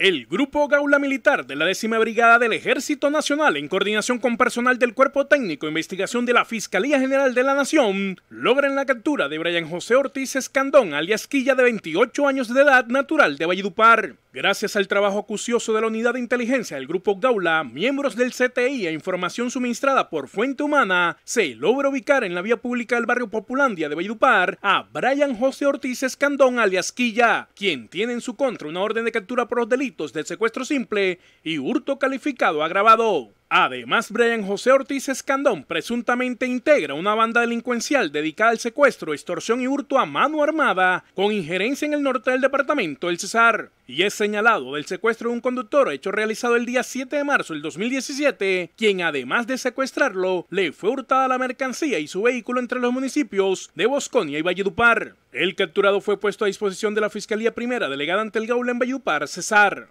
El Grupo Gaula Militar de la Décima Brigada del Ejército Nacional, en coordinación con personal del Cuerpo Técnico de Investigación de la Fiscalía General de la Nación, logran la captura de Brian José Ortiz Escandón, alias Quilla, de 28 años de edad, natural de Valledupar. Gracias al trabajo acucioso de la Unidad de Inteligencia del Grupo Gaula, miembros del CTI e información suministrada por Fuente Humana, se logra ubicar en la vía pública del barrio Populandia de Valledupar a Brian José Ortiz Escandón alias Quilla, quien tiene en su contra una orden de captura por los delitos de secuestro simple y hurto calificado agravado. Además, Brian José Ortiz Escandón presuntamente integra una banda delincuencial dedicada al secuestro, extorsión y hurto a mano armada, con injerencia en el norte del departamento del Cesar, y es señalado del secuestro de un conductor hecho realizado el día 7 de marzo del 2017, quien además de secuestrarlo, le fue hurtada la mercancía y su vehículo entre los municipios de Bosconia y Valledupar. El capturado fue puesto a disposición de la Fiscalía Primera Delegada ante el Gaula en Valledupar, Cesar.